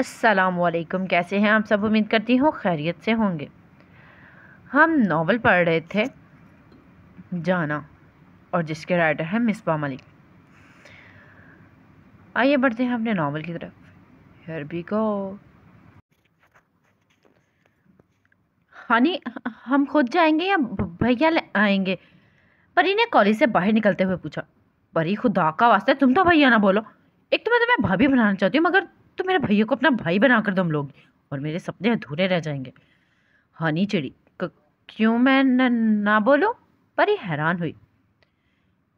वालेकुम कैसे हैं आप सब उम्मीद करती हूँ खैरियत से होंगे हम नावल पढ़ रहे थे जाना और जिसके राइटर हैं मिसबा मलिक आइए बढ़ते हैं अपने नावल की तरफ हेयर बी गो हानी हम खुद जाएंगे या भैया आएंगे परी ने कॉलेज से बाहर निकलते हुए पूछा परी खुदा का वास्ता तुम तो भैया ना बोलो एक तो मैं तुम्हें भाभी बनाना चाहती हूँ मगर तो मेरे भैया को अपना भाई बना कर दम लोग और मेरे सपने अधूरे रह जाएंगे हनी चिड़ी क्यों मैं न, ना बोलूँ पर ही हैरान हुई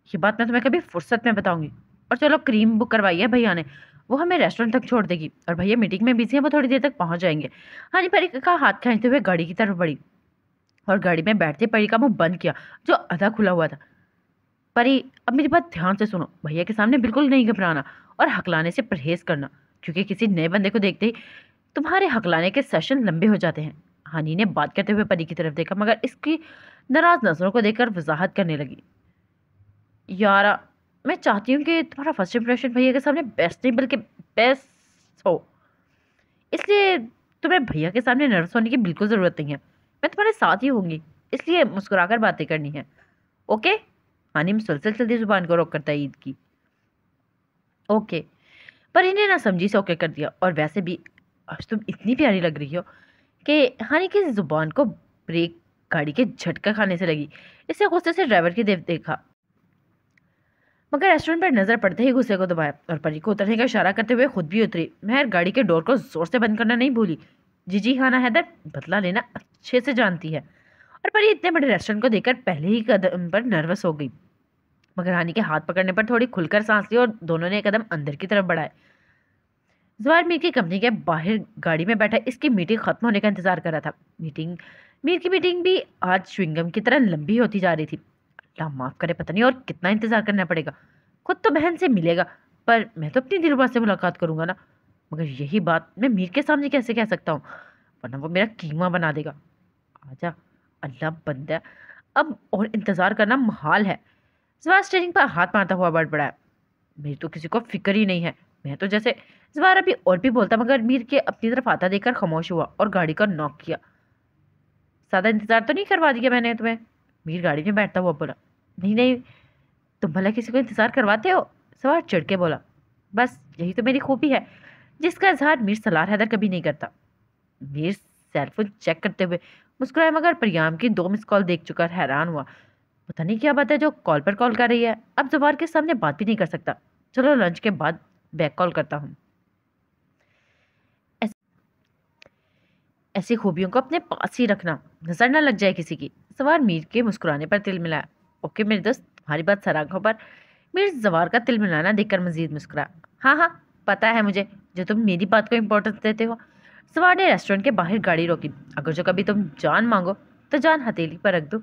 ये बात मैं तुम्हें कभी फुर्सत में बताऊंगी और चलो क्रीम बुक करवाई है भैया ने वो हमें रेस्टोरेंट तक छोड़ देगी और भैया मीटिंग में बिजी हैं वो थोड़ी देर तक पहुंच जाएंगे हनी परी का हाथ खींचते हुए गाड़ी की तरफ बढ़ी और गाड़ी में बैठते परी का मुँह बंद किया जो आधा खुला हुआ था परी अब मेरी बात ध्यान से सुनो भैया के सामने बिल्कुल नहीं घबराना और हकलाने से परहेज करना क्योंकि किसी नए बंदे को देखते ही तुम्हारे हकलाने के सेशन लंबे हो जाते हैं हानि ने बात करते हुए परी की तरफ देखा मगर इसकी नाराज नजरों को देखकर वजाहत करने लगी यारा मैं चाहती हूँ कि तुम्हारा फर्स्ट इंप्रेशन भैया के सामने बेस्ट नहीं बल्कि बेस्ट हो इसलिए तुम्हें भैया के सामने नर्वस होने की बिल्कुल ज़रूरत नहीं है मैं तुम्हारे साथ ही होंगी इसलिए कर बातें करनी है ओके हानि मुसलसल जल्दी ज़ुबान को रोक कर तईद की ओके पर इन्हें ना समझी से ओके कर दिया और वैसे भी आज तुम इतनी प्यारी लग रही हो कि हानी की ज़ुबान को ब्रेक गाड़ी के झटका खाने से लगी इसे गुस्से से ड्राइवर की देव देखा मगर रेस्टोरेंट पर नज़र पड़ते ही गुस्से को दबाया और परी को उतरने का इशारा करते हुए खुद भी उतरी महर गाड़ी के डोर को ज़ोर से बंद करना नहीं भूली जी जी खाना हैदर बदला लेना अच्छे से जानती है और परी इतने बड़े रेस्टोरेंट को देखकर पहले ही कदम पर नर्वस हो गई मगर रानी के हाथ पकड़ने पर थोड़ी खुलकर सांस ली और दोनों ने एक कदम अंदर की तरफ बढ़ाए जवाहर मीर की कंपनी के बाहर गाड़ी में बैठा इसकी मीटिंग खत्म होने का इंतजार कर रहा था मीटिंग मीर की मीटिंग भी आज श्विंगम की तरह लंबी होती जा रही थी अल्लाह माफ़ करे पता नहीं और कितना इंतज़ार करना पड़ेगा खुद तो बहन से मिलेगा पर मैं तो अपनी दिलवा से मुलाकात करूँगा ना मगर यही बात मैं मीर के सामने कैसे कह सकता हूँ वरना वो मेरा कीमा बना देगा आजा अल्लाह बंदा अब और इंतज़ार करना महाल है जवार स्टेरिंग पर हाथ मारता हुआ पड़ा मेरी तो किसी को फिक्र ही नहीं है मैं तो जैसे जवार अभी और भी बोलता मगर मीर के अपनी तरफ आता देखकर खामोश हुआ और गाड़ी का नॉक किया सादा इंतज़ार तो नहीं करवा दिया मैंने तुम्हें मीर गाड़ी में बैठता हुआ बोला नहीं नहीं तुम भला किसी को इंतज़ार करवाते हो सवार चढ़ के बोला बस यही तो मेरी खूबी है जिसका इजहार मीर सलार हैदर कभी नहीं करता मीर सेलफोन चेक करते हुए मुस्कुराए मगर प्रयाम की दो मिस कॉल देख चुका हैरान हुआ पता नहीं क्या बात है जो कॉल पर कॉल कर रही है अब जवार के सामने बात भी नहीं कर सकता चलो लंच के बाद बैक कॉल करता हूँ ऐसी खूबियों को अपने पास ही रखना नज़र ना लग जाए किसी की सवार मीर के मुस्कुराने पर तिल मिलाया ओके मेरे दोस्त तुम्हारी बात सर आंखों पर मीर जवार का तिल मिलाना देखकर मजीद मुस्कुरा हाँ हाँ पता है मुझे जो तुम मेरी बात को इम्पोर्टेंस देते हो सवार ने रेस्टोरेंट के बाहर गाड़ी रोकी अगर जो कभी तुम जान मांगो तो जान हथेली पर रख दो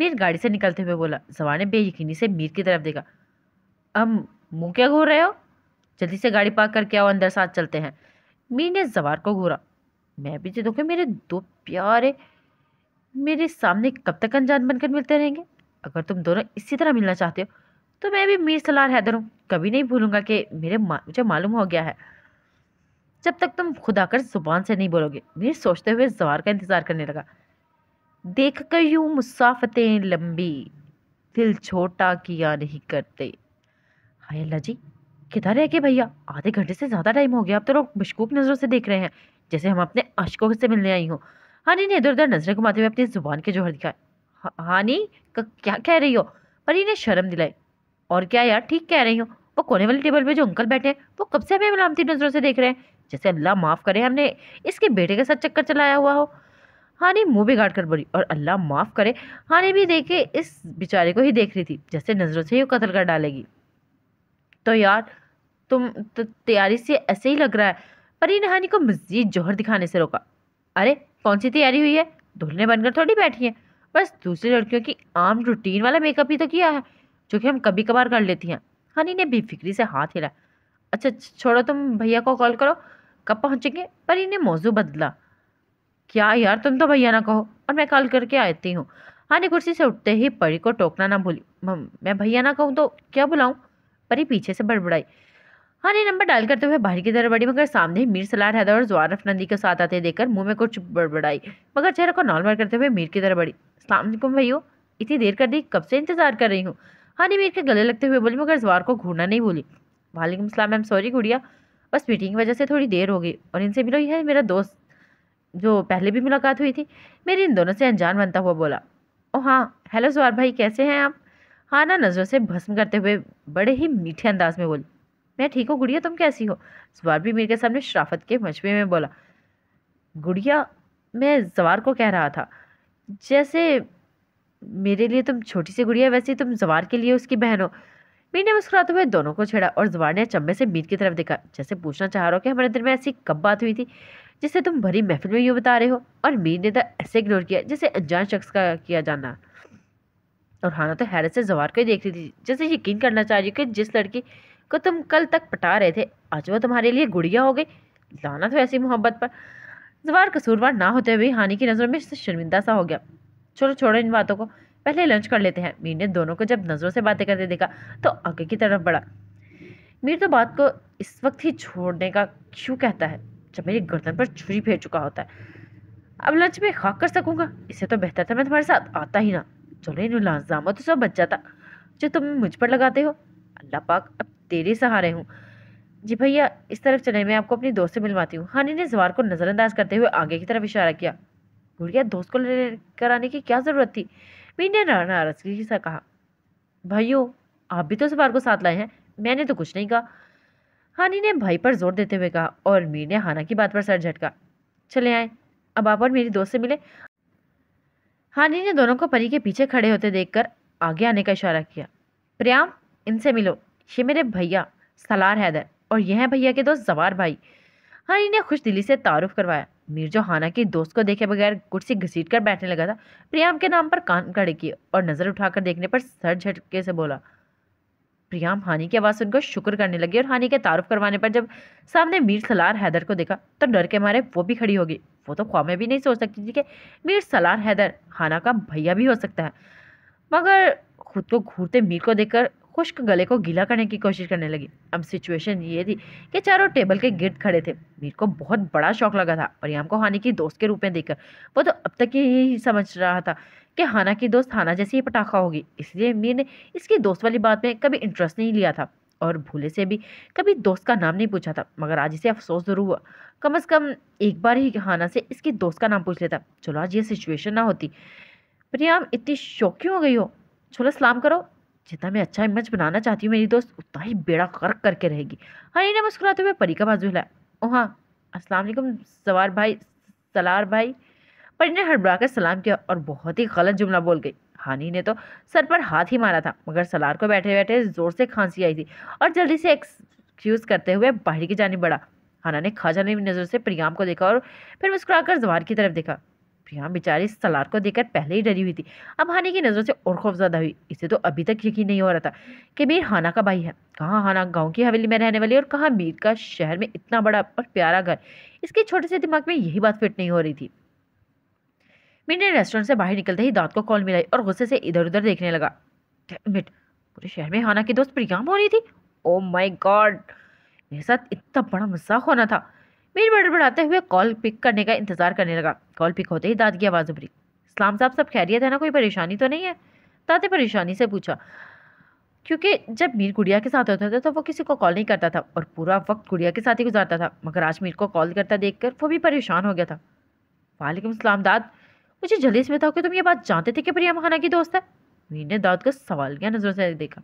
मीर गाड़ी से निकलते हुए बोला जवान ने बेयकीनी से मीर की तरफ देखा हम मुँह क्या घूर रहे हो जल्दी से गाड़ी पार्क करके आओ अंदर साथ चलते हैं मीर ने जवार को घूरा मैं तो देखो मेरे दो प्यारे मेरे सामने कब तक अनजान बनकर मिलते रहेंगे अगर तुम दोनों इसी तरह मिलना चाहते हो तो मैं भी मीर सलार हैदर हूँ कभी नहीं भूलूंगा कि मेरे मा, मुझे मालूम हो गया है जब तक तुम खुद आकर जुबान से नहीं बोलोगे मीर सोचते हुए जवार का इंतज़ार करने लगा देख कर यूँ मुसाफतें लंबी दिल छोटा किया नहीं करते हाय अल्लाह जी किधर है कि भैया आधे घंटे से ज़्यादा टाइम हो गया आप तो लोग मशकूक नज़रों से देख रहे हैं जैसे हम अपने अशकों से मिलने आई हूँ हानि ने इधर उधर नजरें घुमाते हुए अपनी ज़ुबान के जोहर दिखाए हानी हाँ, क्या कह रही हो परी ने शर्म दिलाई और क्या यार ठीक कह रही हो वो कोने वाले टेबल पे जो अंकल बैठे हैं वो कब से हमें मलामती नज़रों से देख रहे हैं जैसे अल्लाह माफ़ करे हमने इसके बेटे के साथ चक्कर चलाया हुआ हो हानि मुंह बिगाड़ कर बोली और अल्लाह माफ़ करे हानि भी देखे इस बेचारे को ही देख रही थी जैसे नज़रों से ही कतल कर डालेगी तो यार तुम तो तैयारी से ऐसे ही लग रहा है परी ने हानि को मजीद जोहर दिखाने से रोका अरे कौन सी तैयारी हुई है दुल्हने बनकर थोड़ी बैठी है बस दूसरी लड़कियों की आम रूटीन वाला मेकअप ही तो किया है जो कि हम कभी कभार कर लेती हैं हानि ने बेफिक्री से हाथ हिलाया अच्छा छोड़ो तुम भैया को कॉल करो कब पहुँचेंगे परी ने मौजू बदला क्या यार तुम तो भैया ना कहो और मैं कॉल करके आती हूँ हाँ कुर्सी से उठते ही परी को टोकना ना भूली मैं भैया ना कहूँ तो क्या बुलाऊँ परी पीछे से बड़बड़ाई ये नंबर डाल करते तो हुए बाहर की तरफ बढ़ी मगर सामने ही मीर सलार हैदर और जवार नंदी के साथ आते देखकर मुंह में कुछ बड़बड़ाई मगर चेहरे को नॉर्मल करते हुए मीर की तरफ बढ़ी अलकुम भैया इतनी देर कर दी कब से इंतजार कर रही हूँ हानि मीर के गले लगते हुए बोली मगर जवार को घूरना नहीं भूली वालेकुम सलाम मैम सॉरी गुड़िया बस मीटिंग की वजह से थोड़ी देर हो गई और इनसे मिलो यह मेरा दोस्त जो पहले भी मुलाकात हुई थी मेरी इन दोनों से अनजान बनता हुआ बोला ओ हाँ हेलो सवार भाई कैसे हैं आप हाँ ना नज़रों से भस्म करते हुए बड़े ही मीठे अंदाज में बोली मैं ठीक हूँ गुड़िया तुम कैसी हो सवार भी मेरे के सामने शराफत के मशबे में बोला गुड़िया मैं जवार को कह रहा था जैसे मेरे लिए तुम छोटी सी गुड़िया वैसे तुम जवार के लिए उसकी बहन हो मीर ने मुस्कुराते हुए दोनों को छेड़ा और जवार ने चम्बे से मीर की तरफ देखा जैसे पूछना चाह रहा हो कि हमारे दिन में ऐसी कब बात हुई थी जिसे तुम भरी महफिल में यूँ बता रहे हो और मीर ने तो ऐसे इग्नोर किया जैसे अनजान शख्स का किया जाना और हाना तो हैरत से जवार को ही देख रही थी जैसे यकीन करना चाह रही कि जिस लड़की को तुम कल तक पटा रहे थे आज वो तुम्हारे लिए गुड़िया हो गई लाना तो ऐसी मोहब्बत पर जवार कसूरवार ना होते हुए हानि की नज़रों में शर्मिंदा सा हो गया छोड़ो छोड़ो इन बातों को पहले लंच कर लेते हैं मीर ने दोनों को जब नज़रों से बातें करते देखा तो आगे की तरफ बढ़ा मीर तो बात को इस वक्त ही छोड़ने का क्यों कहता है जब मेरी गर्दन पर छुरी फेर चुका होता है अब लंच में खाक कर सकूंगा इससे तो बेहतर था मैं तुम्हारे साथ आता ही ना चलो इन लाजामों तो सब बच जाता जो तुम मुझ पर लगाते हो अल्लाह पाक अब तेरे सहारे हूँ जी भैया इस तरफ चले मैं आपको अपनी दोस्त से मिलवाती हूँ हानि ने जवार को नज़रअंदाज करते हुए आगे की तरफ इशारा किया गुड़िया दोस्त को ले कराने की क्या ज़रूरत थी मीना ने नाराजगी से कहा भाइयों आप भी तो सवार को साथ लाए हैं मैंने तो कुछ नहीं कहा हानि ने भाई पर जोर देते हुए कहा और मीर ने हाना की बात पर सर झटका चले आए अब आप और मेरी दोस्त से मिले हानि ने दोनों को परी के पीछे खड़े होते देखकर आगे आने का इशारा किया प्रयाम इनसे मिलो ये मेरे भैया सलार हैदर और यह है भैया के दोस्त जवार भाई हानि ने खुश दिली से तारुफ करवाया मीर जो हाना की दोस्त को देखे बगैर कुर्सी घसीट कर बैठने लगा था प्रियाम के नाम पर कान खड़े किए और नज़र उठाकर देखने पर सर झटके से बोला प्रियाम हानि की आवाज़ सुनकर शुक्र करने लगी और हानि के तारुफ करवाने पर जब सामने मीर सलार हैदर को देखा तो डर के मारे वो भी खड़ी होगी वो तो ख्वाब में भी नहीं सोच सकती थी कि मीर सलार हैदर हाना का भैया भी हो सकता है मगर खुद को घूरते मीर को देखकर खुश्क गले को गीला करने की कोशिश करने लगी अब सिचुएशन ये थी कि चारों टेबल के गिर्द खड़े थे मीर को बहुत बड़ा शौक लगा था प्रियाम को हानि की दोस्त के रूप में देखकर वो तो अब तक यही समझ रहा था कि हाना की दोस्त हाना जैसी ही पटाखा होगी इसलिए मीर ने इसकी दोस्त वाली बात में कभी इंटरेस्ट नहीं लिया था और भूले से भी कभी दोस्त का नाम नहीं पूछा था मगर आज इसे अफसोस ज़रूर हुआ कम अज़ कम एक बार ही हाना से इसकी दोस्त का नाम पूछ लेता चलो आज ये सिचुएशन ना होती प्रियाम इतनी शौकी हो गई हो चलो सलाम करो जितना मैं अच्छा इमेज बनाना चाहती हूँ मेरी दोस्त उतना ही बेड़ा गर्क करके रहेगी हनी ने मुस्कुराते हुए परी का बाजू हिलाया ओ हाँ असलम सवार भाई सलार भाई परी ने हड़बड़ा कर सलाम किया और बहुत ही गलत जुमला बोल गई हानी ने तो सर पर हाथ ही मारा था मगर सलार को बैठे बैठे जोर से खांसी आई थी और जल्दी से एक्सक्यूज़ करते हुए बाहर की जानी बढ़ा हाना ने खा जाने की नज़र से प्रियाम को देखा और फिर मुस्कुराकर जवार की तरफ देखा प्रियाम बेचारी सलार को देखकर पहले ही डरी हुई थी अब हानी की नज़रों से और खौफ ज्यादा हुई इसे तो अभी तक यकीन नहीं हो रहा था कि मीर हाना का भाई है कहाँ हाना गांव की हवेली में रहने वाली और कहाँ मीर का शहर में इतना बड़ा और प्यारा घर इसके छोटे से दिमाग में यही बात फिट नहीं हो रही थी मीट ने रेस्टोरेंट से बाहर निकलते ही दांत को कॉल मिलाई और गुस्से से इधर उधर देखने लगा मिट पूरे शहर में हाना की दोस्त प्रियाम हो रही थी ओ माई गॉड मेरे साथ इतना बड़ा मजाक होना था मीर बड़बड़ाते हुए कॉल पिक करने का इंतजार करने लगा कॉल पिक होते ही दाद की आवाज़ उभरी इस्लाम साहब सब खैरियत है ना कोई परेशानी तो नहीं है दाँत परेशानी से पूछा क्योंकि जब मीर गुड़िया के साथ होता था तो वो किसी को कॉल नहीं करता था और पूरा वक्त गुड़िया के साथ ही गुजारता था मगर आज मीर को कॉल करता देख कर वो भी परेशान हो गया था वालेकुम सलाम दाद मुझे जल्दी से बताओ कि तुम ये बात जानते थे कि प्रियम खाना की दोस्त है मीर ने दाऊद का सवाल किया नज़रों से देखा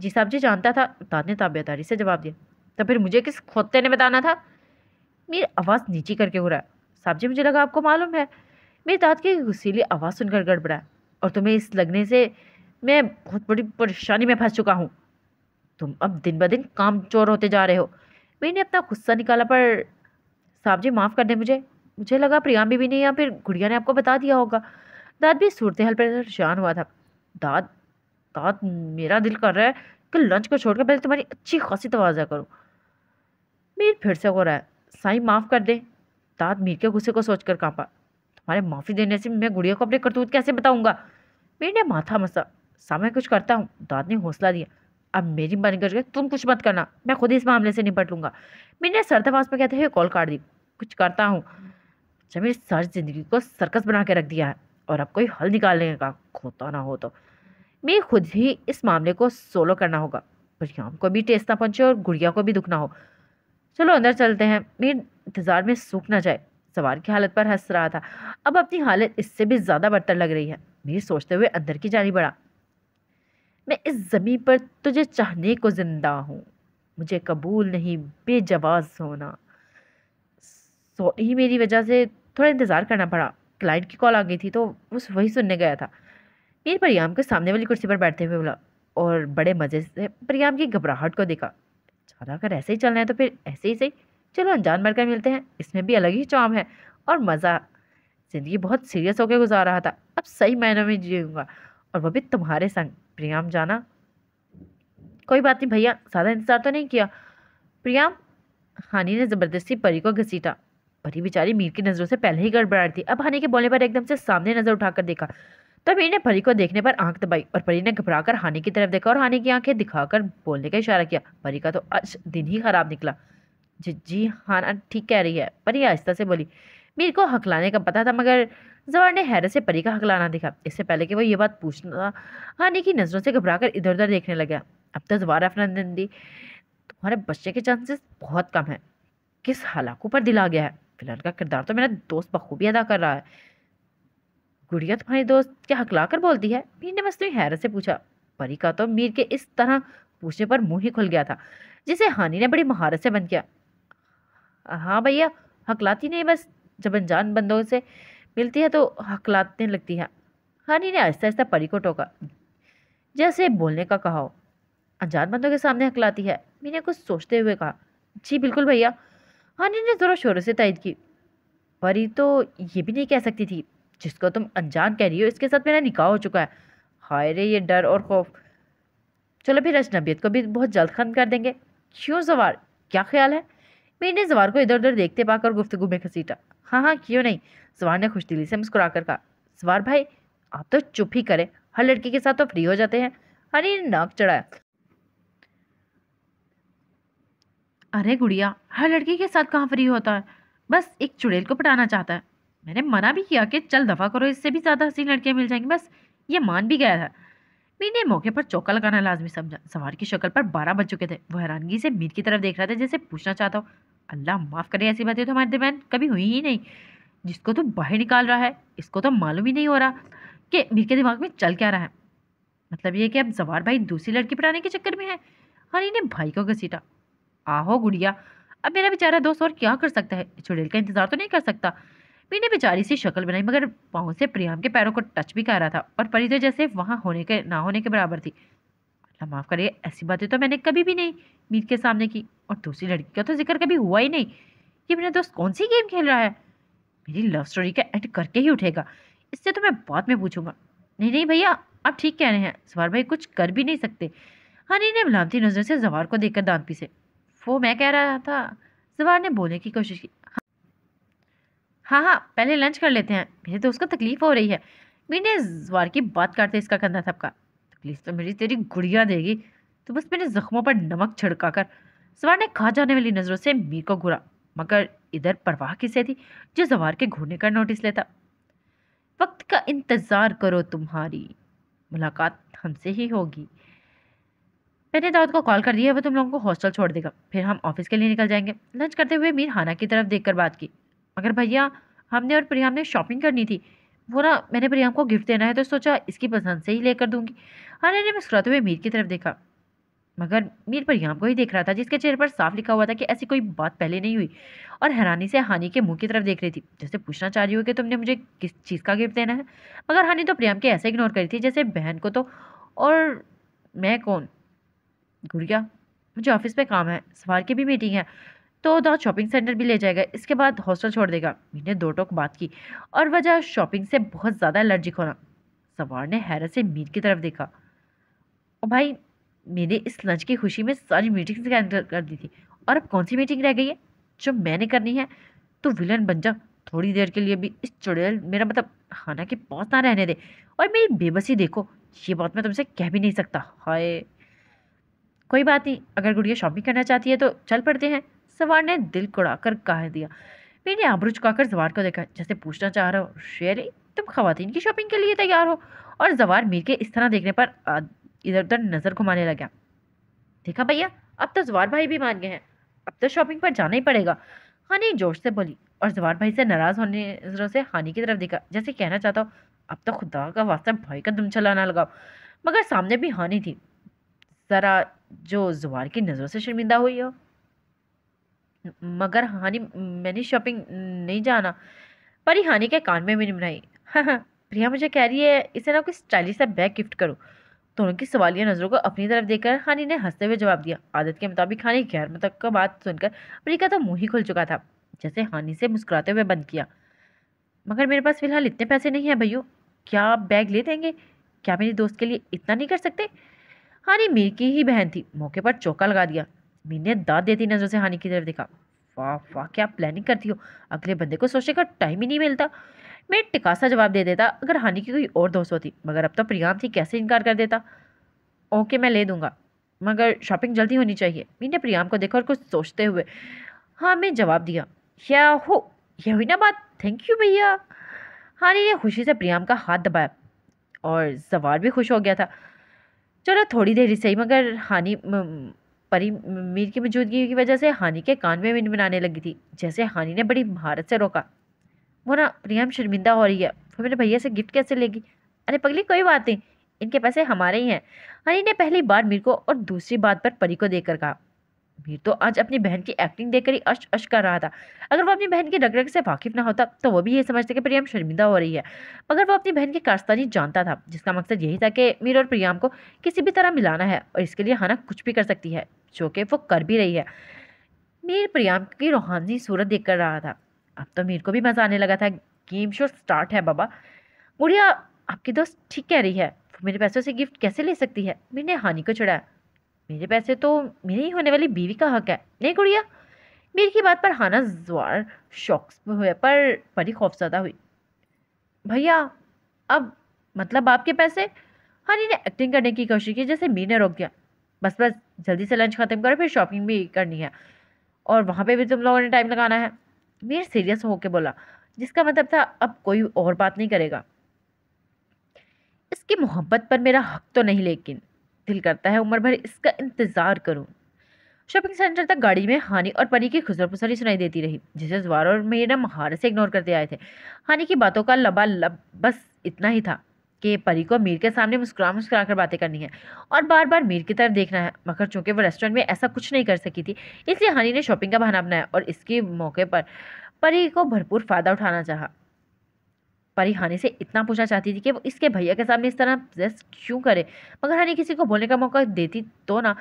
जी साहब जी जानता था दाद ने ताबेदारी से जवाब दिया तो फिर मुझे किस खोते ने बताना था मीर आवाज़ नीची करके हो रहा है साहब जी मुझे लगा आपको मालूम है मेरी दाद की गुस्सीली आवाज़ सुनकर गड़बड़ा और तुम्हें इस लगने से मैं बहुत बड़ी परेशानी में फंस चुका हूँ तुम अब दिन ब दिन काम चोर होते जा रहे हो मैंने अपना गुस्सा निकाला पर साहब जी माफ़ कर दे मुझे मुझे लगा प्रियाम बीबी ने या फिर गुड़िया ने आपको बता दिया होगा दाद भी सूरत हाल परेशान हुआ था दाद दाद मेरा दिल कर रहा है कि लंच को छोड़कर पहले तुम्हारी अच्छी खासी तोज़ा करूँ मीर फिर से हो रहा है साई माफ़ कर दे दाद मीर के गुस्से को सोचकर कांपा तुम्हारे माफ़ी देने से मैं गुड़िया को अपने करतूत कैसे बताऊंगा मीर ने माथा मसा सामने कुछ करता हूँ दाद ने हौसला दिया अब मेरी मन कर तुम कुछ मत करना मैं खुद इस मामले से निपट लूँगा मीर ने सरदाबाज में कहते हुए कॉल काट दी कुछ करता हूँ जब मेरी सारी ज़िंदगी को सर्कस बना के रख दिया है और अब कोई हल निकालने का खोता ना हो तो मैं खुद ही इस मामले को सोलो करना होगा प्रियाम को भी टेस्ट ना पहुँचे और गुड़िया को भी दुख ना हो चलो अंदर चलते हैं मेरे इंतज़ार में सूख ना जाए सवार की हालत पर हंस रहा था अब अपनी हालत इससे भी ज़्यादा बदतर लग रही है मेरी सोचते हुए अंदर की जानी बढ़ा मैं इस ज़मीन पर तुझे चाहने को ज़िंदा हूँ मुझे कबूल नहीं बेजवाज होना सॉरी मेरी वजह से थोड़ा इंतज़ार करना पड़ा क्लाइंट की कॉल आ गई थी तो वो वही सुनने गया था मीर परियाम के सामने वाली कुर्सी पर बैठते हुए बोला और बड़े मज़े से परियाम की घबराहट को देखा चला अगर ऐसे ही चलना है तो फिर ऐसे ही सही चलो अनजान मरकर मिलते हैं इसमें भी अलग ही चाम है और मज़ा ज़िंदगी बहुत सीरियस होकर गुजार रहा था अब सही मायनों में जीऊँगा और वह भी तुम्हारे संग प्रियाम जाना कोई बात नहीं भैया ज़्यादा इंतज़ार तो नहीं किया प्रियाम हानि ने ज़बरदस्ती परी को घसीटा परी बेचारी मीर की नज़रों से पहले ही गड़बड़ा थी अब हानि के बोलने पर एकदम से सामने नज़र उठाकर देखा तब मीर ने परी को देखने पर आंख दबाई और परी ने घबराकर हानि की तरफ देखा और हानि की आंखें दिखाकर बोलने का इशारा किया परी का तो आज दिन ही खराब निकला जी जी हाना ठीक कह रही है परी आहिस्ता से बोली मीर को हकलाने का पता था मगर जवान ने हैरत से परी का हकलाना दिखा इससे पहले कि वो ये बात पूछना हानि की नज़रों से घबराकर इधर उधर देखने लगा अब तो जवार दी तुम्हारे बच्चे के चांसेस बहुत कम है किस हलाकू पर दिला गया है विलन का किरदार तो मेरा दोस्त बखूबी अदा कर रहा है गुड़िया तुम्हारी दोस्त क्या हकला कर बोलती है मीर ने बस तुम्हें हैरत से पूछा परी का तो मीर के इस तरह पूछने पर मुंह ही खुल गया था जिसे हानि ने बड़ी महारत से बंद किया हाँ भैया हकलाती नहीं बस जब अनजान बंदों से मिलती है तो हकलाने लगती है हानि ने आहिस्ता आहिस्ता परी को टोका जैसे बोलने का कहा हो अनजान बंदों के सामने हकलाती है मीर ने कुछ सोचते हुए कहा जी बिल्कुल भैया हानी ने ज़रा शोरों से तइद की परी तो ये भी नहीं कह सकती थी जिसको तुम अनजान कह रही हो इसके साथ मेरा निकाह हो चुका है हाय रे ये डर और खौफ चलो फिर अजनबियत को भी बहुत जल्द खत्म कर देंगे क्यों जवार क्या ख्याल है मीर ने जवार को इधर उधर देखते पाकर गुफ्तगु में खसीटा हाँ हाँ क्यों नहीं जवार ने खुश दिली से मुस्कुरा कर कहा जवार भाई आप तो चुप ही करें हर लड़की के साथ तो फ्री हो जाते हैं अरे नाक चढ़ाया अरे गुड़िया हर लड़की के साथ कहाँ फ्री होता है बस एक चुड़ैल को पटाना चाहता है मैंने मना भी किया कि चल दफ़ा करो इससे भी ज़्यादा हसीन लड़कियाँ मिल जाएंगी बस ये मान भी गया था मीर ने मौके पर चौका लगाना लाजमी समझा सवार की शक्ल पर बारह बज चुके थे वह हैरानगी से मीर की तरफ देख रहा था जैसे पूछना चाहता हो अल्लाह माफ़ करे ऐसी बातें तो हमारे दरमियान कभी हुई ही नहीं जिसको तो बाहर निकाल रहा है इसको तो मालूम ही नहीं हो रहा कि मीर के दिमाग में चल क्या रहा है मतलब ये कि अब जवार भाई दूसरी लड़की पटाने के चक्कर में है हनी ने भाई को घसीटा आहो गुड़िया अब मेरा बेचारा दोस्त और क्या कर सकता है चुड़ैल का इंतजार तो नहीं कर सकता मैंने बेचारी सी शक्ल बनाई मगर पाँव से प्रियाम के पैरों को टच भी कर रहा था और परी तो जैसे वहाँ होने के ना होने के बराबर थी अल्लाह माफ़ करिए ऐसी बातें तो मैंने कभी भी नहीं मीत के सामने की और दूसरी लड़की का तो जिक्र कभी हुआ ही नहीं ये मेरा दोस्त कौन सी गेम खेल रहा है मेरी लव स्टोरी का एड करके ही उठेगा इससे तो मैं बाद में पूछूंगा नहीं नहीं भैया आप ठीक कह रहे हैं सवार भाई कुछ कर भी नहीं सकते हनी हाँ, ने मिलामती नज़र से जवार को देखकर दान पीसे वो मैं कह रहा था जवार ने बोलने की कोशिश की हाँ हाँ, हाँ पहले लंच कर लेते हैं मेरे तो उसको तकलीफ़ हो रही है मीर ने जवार की बात करते इसका कंधा थपका तकलीफ तो मेरी तेरी गुड़िया देगी तो बस मैंने ज़ख्मों पर नमक छिड़का कर जवार ने खा जाने वाली नज़रों से मीर को घुरा मगर इधर परवाह किसे थी जो जवार के घूरने का नोटिस लेता वक्त का इंतज़ार करो तुम्हारी मुलाकात हमसे ही होगी मैंने दाऊद को कॉल कर दिया वो तुम लोगों को हॉस्टल छोड़ देगा फिर हम ऑफिस के लिए निकल जाएंगे लंच करते हुए मीर हाना की तरफ देख कर बात की मगर भैया हमने और प्रियाम ने शॉपिंग करनी थी वो ना मैंने प्रियाम को गिफ्ट देना है तो सोचा इसकी पसंद से ही लेकर दूंगी हाना ने मुस्कुराते हुए मीर की तरफ देखा मगर मीर प्रियाम को ही देख रहा था जिसके चेहरे पर साफ लिखा हुआ था कि ऐसी कोई बात पहले नहीं हुई और हैरानी से हानि के मुंह की तरफ देख रही थी जैसे पूछना चाह रही हो कि तुमने मुझे किस चीज़ का गिफ्ट देना है मगर हानि तो प्रियाम के ऐसे इग्नोर करी थी जैसे बहन को तो और मैं कौन गुड़िया मुझे ऑफिस में काम है सवार की भी मीटिंग है तो दो शॉपिंग सेंटर भी ले जाएगा इसके बाद हॉस्टल छोड़ देगा मैंने दो टोक बात की और वजह शॉपिंग से बहुत ज़्यादा एलर्जिक होना सवार ने हैरत से मीर की तरफ देखा और भाई मैंने इस लंच की खुशी में सारी मीटिंग्स कैंसिल कर दी थी और अब कौन सी मीटिंग रह गई है जो मैंने करनी है तो विलन बन जा थोड़ी देर के लिए भी इस चुड़ैल मेरा मतलब खाना के पास ना रहने दे और मेरी बेबसी देखो ये बात मैं तुमसे कह भी नहीं सकता हाय कोई बात नहीं अगर गुड़िया शॉपिंग करना चाहती है तो चल पड़ते हैं सवार ने दिल कुड़ाकर कह दिया पीर ने आबरू चुकाकर जवार को देखा जैसे पूछना चाह रहा हो शेरी तुम खातन की शॉपिंग के लिए तैयार हो और जवार मीर के इस तरह देखने पर इधर उधर नज़र घुमाने लगा देखा भैया अब तो जवार भाई भी मान गए हैं अब तो शॉपिंग पर जाना ही पड़ेगा हानि जोश से बोली और जवार भाई से नाराज़ होने नजरों से हानि की तरफ देखा जैसे कहना चाहता हो अब तो खुदा का वास्ता भाई का दुम चलाना लगाओ मगर सामने भी हानि थी ज़रा जो जुआर की नज़रों से शर्मिंदा हुई हो मगर हानी मैंने शॉपिंग नहीं जाना परी हानि के कान में मैंने बनाई हाँ, हाँ, प्रिया मुझे कह रही है इसे ना कोई स्टाइलिश सा बैग गिफ्ट करो दोनों तो की सवालिया नज़रों को अपनी तरफ देखकर हानि ने हंसते हुए जवाब दिया आदत के मुताबिक हानि खैर मतलब का बात सुनकर प्रिया का तो मुंह ही खुल चुका था जैसे हानि से मुस्कुराते हुए बंद किया मगर मेरे पास फिलहाल इतने पैसे नहीं हैं भैया क्या आप बैग ले देंगे क्या मेरी दोस्त के लिए इतना नहीं कर सकते हानि मीर की ही बहन थी मौके पर चौका लगा दिया मीर ने दाद देती नज़र से हानि की तरफ देखा वाह वाह क्या प्लानिंग करती हो अगले बंदे को सोचने का टाइम ही नहीं मिलता मैं टिकासा जवाब दे देता अगर हानि की कोई और दोस्त होती मगर अब तो प्रियाम थी कैसे इनकार कर देता ओके मैं ले दूंगा मगर शॉपिंग जल्दी होनी चाहिए मीर ने प्रियाम को देखा और कुछ सोचते हुए हाँ मैं जवाब दिया या हो यह हुई ना बात थैंक यू भैया हानि ने खुशी से प्रियाम का हाथ दबाया और जवार भी खुश हो गया था चलो थोड़ी देर ही सही मगर हानि परी मीर की मौजूदगी की वजह से हानि के कान में मिनमिनाने लगी थी जैसे हानि ने बड़ी महारत से रोका मोना प्रियम शर्मिंदा हो रही है फिर मेरे भैया से गिफ्ट कैसे लेगी अरे पगली कोई बात नहीं इनके पैसे हमारे ही हैं हनी ने पहली बार मीर को और दूसरी बात पर परी को देकर कहा भी तो आज अपनी बहन की एक्टिंग देखकर ही अश अश कर रहा था अगर वो अपनी बहन की रगरग से वाकिफ ना होता तो वो भी ये समझते कि प्रियाम शर्मिंदा हो रही है मगर वो अपनी बहन की कारस्तानी जानता था जिसका मकसद यही था कि मीर और प्रियाम को किसी भी तरह मिलाना है और इसके लिए हाना कुछ भी कर सकती है जो कि वो कर भी रही है मीर प्रियाम की रूहानी सूरत देख कर रहा था अब तो मीर को भी मज़ा आने लगा था गेम शो स्टार्ट है बाबा बुढ़िया आपकी दोस्त ठीक कह रही है मेरे पैसों से गिफ्ट कैसे ले सकती है मीर ने हानि को चढ़ाया मेरे पैसे तो मेरे ही होने वाली बीवी का हक है नहीं गुड़िया मीर की बात पर हाना जवार शौक हुए पर बड़ी खौफजदा हुई भैया अब मतलब आपके पैसे हानी ने एक्टिंग करने की कोशिश की जैसे मीर ने रोक दिया बस बस जल्दी से लंच ख़त्म करो फिर शॉपिंग भी करनी है और वहाँ पे भी तुम लोगों ने टाइम लगाना है मीर सीरियस होकर बोला जिसका मतलब था अब कोई और बात नहीं करेगा इसकी मोहब्बत पर मेरा हक तो नहीं लेकिन दिल करता है उम्र भर इसका इंतज़ार करूँ शॉपिंग सेंटर तक गाड़ी में हानि और परी की खुजर पुसरी सुनाई देती रही जिसे जवार और मेरा महारत से इग्नोर करते आए थे हानि की बातों का लबा लब बस इतना ही था कि परी को मीर के सामने मुस्कुरा मुस्कुरा कर बातें करनी है और बार बार मीर की तरफ देखना है मगर चूंकि वो रेस्टोरेंट में ऐसा कुछ नहीं कर सकी थी इसलिए हानि ने शॉपिंग का बहाना बनाया और इसके मौके पर परी को भरपूर फ़ायदा उठाना चाहा परी हानि से इतना पूछना चाहती थी कि वो इसके भैया के सामने इस तरह जस्ट क्यों करे मगर हानि किसी को बोलने का मौका देती तो ना